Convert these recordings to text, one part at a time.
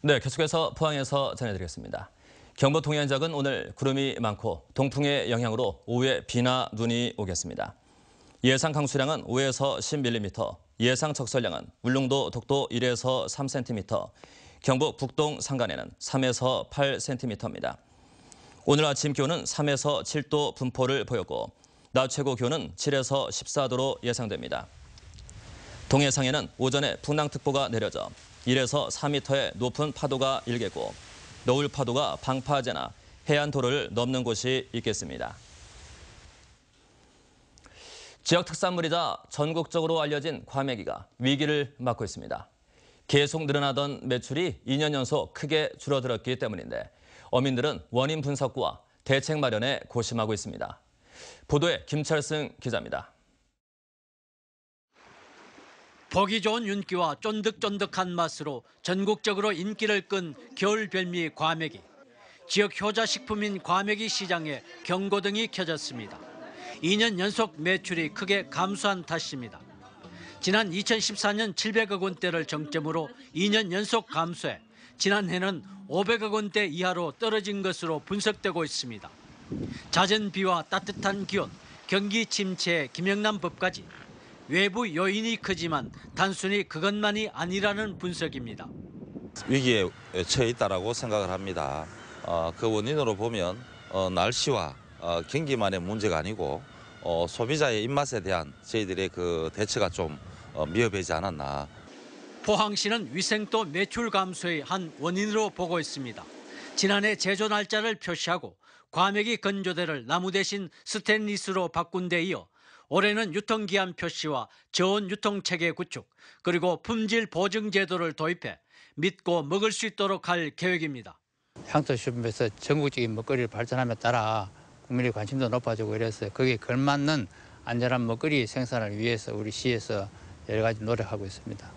네, 계속해서 포항에서 전해드리겠습니다. 경보 통해안작은 오늘 구름이 많고 동풍의 영향으로 오후에 비나 눈이 오겠습니다. 예상 강수량은 5에서 10mm, 예상 적설량은 울릉도 독도 1에서 3cm, 경북 북동 산간에는 3에서 8cm입니다. 오늘 아침 기온은 3에서 7도 분포를 보였고 낮 최고 기온은 7에서 14도로 예상됩니다. 동해상에는 오전에 분랑특보가 내려져 1에서 4터의 높은 파도가 일겠고 노을 파도가 방파제나 해안 도로를 넘는 곳이 있겠습니다. 지역 특산물이자 전국적으로 알려진 과메기가 위기를 맞고 있습니다. 계속 늘어나던 매출이 2년 연속 크게 줄어들었기 때문인데 어민들은 원인 분석과 대책 마련에 고심하고 있습니다. 보도에 김철승 기자입니다. 보기 좋은 윤기와 쫀득쫀득한 맛으로 전국적으로 인기를 끈 겨울 별미 과메기. 지역 효자 식품인 과메기 시장에 경고등이 켜졌습니다. 2년 연속 매출이 크게 감소한 탓입니다. 지난 2014년 700억 원대를 정점으로 2년 연속 감소해 지난해는 500억 원대 이하로 떨어진 것으로 분석되고 있습니다. 잦은 비와 따뜻한 기온, 경기 침체, 김영란법까지 외부 요인이 크지만 단순히 그것만이 아니라는 분석입니다. 위기에 처해 있다라고 생각을 합니다. 어, 그 원인으로 보면 어, 날씨와 어, 경기만의 문제가 아니고 어, 소비자의 입맛에 대한 저희들의 그 대처가 좀 어, 미흡하지 않았나. 포항시는 위생도 매출 감소의 한 원인으로 보고 있습니다. 지난해 제조 날짜를 표시하고 과메기 건조대를 나무 대신 스테인리스로 바꾼 데 이어 올해는 유통기한 표시와 저온 유통체계 구축 그리고 품질 보증 제도를 도입해 믿고 먹을 수 있도록 할 계획입니다. 향토쇼핑에서 전국적인 먹거리를 발전함에 따라 국민의 관심도 높아지고 이래서 거기에 걸맞는 안전한 먹거리 생산을 위해서 우리 시에서 여러 가지 노력하고 있습니다.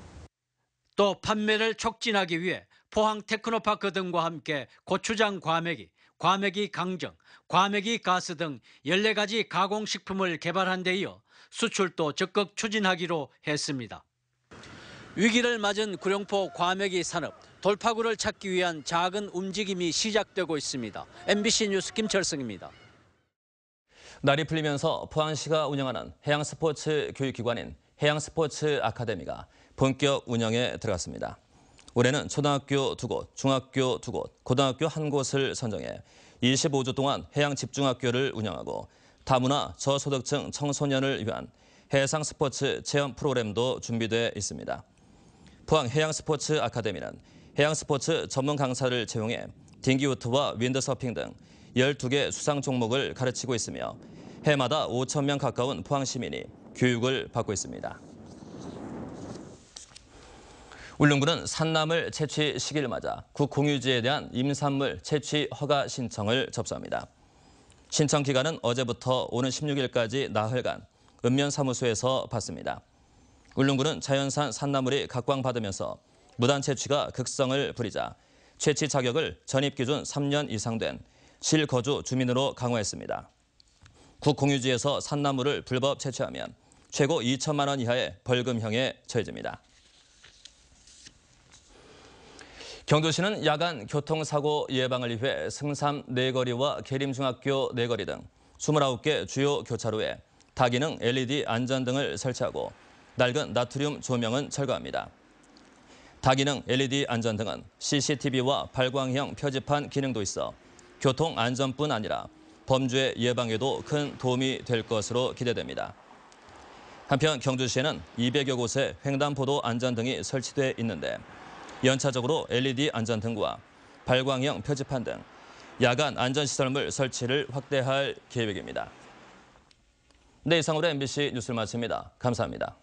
또 판매를 촉진하기 위해 포항 테크노파크 등과 함께 고추장 과메기, 과메기 강정, 과메기 가스 등 14가지 가공식품을 개발한 데 이어 수출도 적극 추진하기로 했습니다. 위기를 맞은 구룡포 과메기 산업, 돌파구를 찾기 위한 작은 움직임이 시작되고 있습니다. MBC 뉴스 김철승입니다. 날이 풀리면서 포항시가 운영하는 해양 스포츠 교육기관인 해양 스포츠 아카데미가 본격 운영에 들어갔습니다. 올해는 초등학교 두 곳, 중학교 두 곳, 고등학교 한 곳을 선정해 25주 동안 해양 집중학교를 운영하고 다문화 저소득층 청소년을 위한 해상 스포츠 체험 프로그램도 준비돼 있습니다. 포항 해양 스포츠 아카데미는 해양 스포츠 전문 강사를 채용해 딩기우트와 윈드서핑 등 12개 수상 종목을 가르치고 있으며 해마다 5천 명 가까운 포항 시민이 교육을 받고 있습니다. 울릉군은 산나물 채취 시기를 맞아 국 공유지에 대한 임산물 채취 허가 신청을 접수합니다. 신청 기간은 어제부터 오는 16일까지 나흘간 읍면사무소에서 받습니다. 울릉군은 자연산 산나물이 각광받으면서 무단 채취가 극성을 부리자 채취 자격을 전입 기준 3년 이상 된 실거주 주민으로 강화했습니다. 국 공유지에서 산나물을 불법 채취하면 최고 2천만 원 이하의 벌금형에 처해집니다. 경주시는 야간 교통사고 예방을 위해 승삼 네거리와 계림중학교 네거리등 29개 주요 교차로에 다기능 LED 안전등을 설치하고 낡은 나트륨 조명은 철거합니다. 다기능 LED 안전등은 CCTV와 발광형 표지판 기능도 있어 교통 안전뿐 아니라 범죄 예방에도 큰 도움이 될 것으로 기대됩니다. 한편 경주시에는 200여 곳에 횡단보도 안전등이 설치돼 있는데 연차적으로 LED 안전등과 발광형 표지판 등 야간 안전시설물 설치를 확대할 계획입니다. 네, 이상으로 MBC 뉴스를 마칩니다. 감사합니다.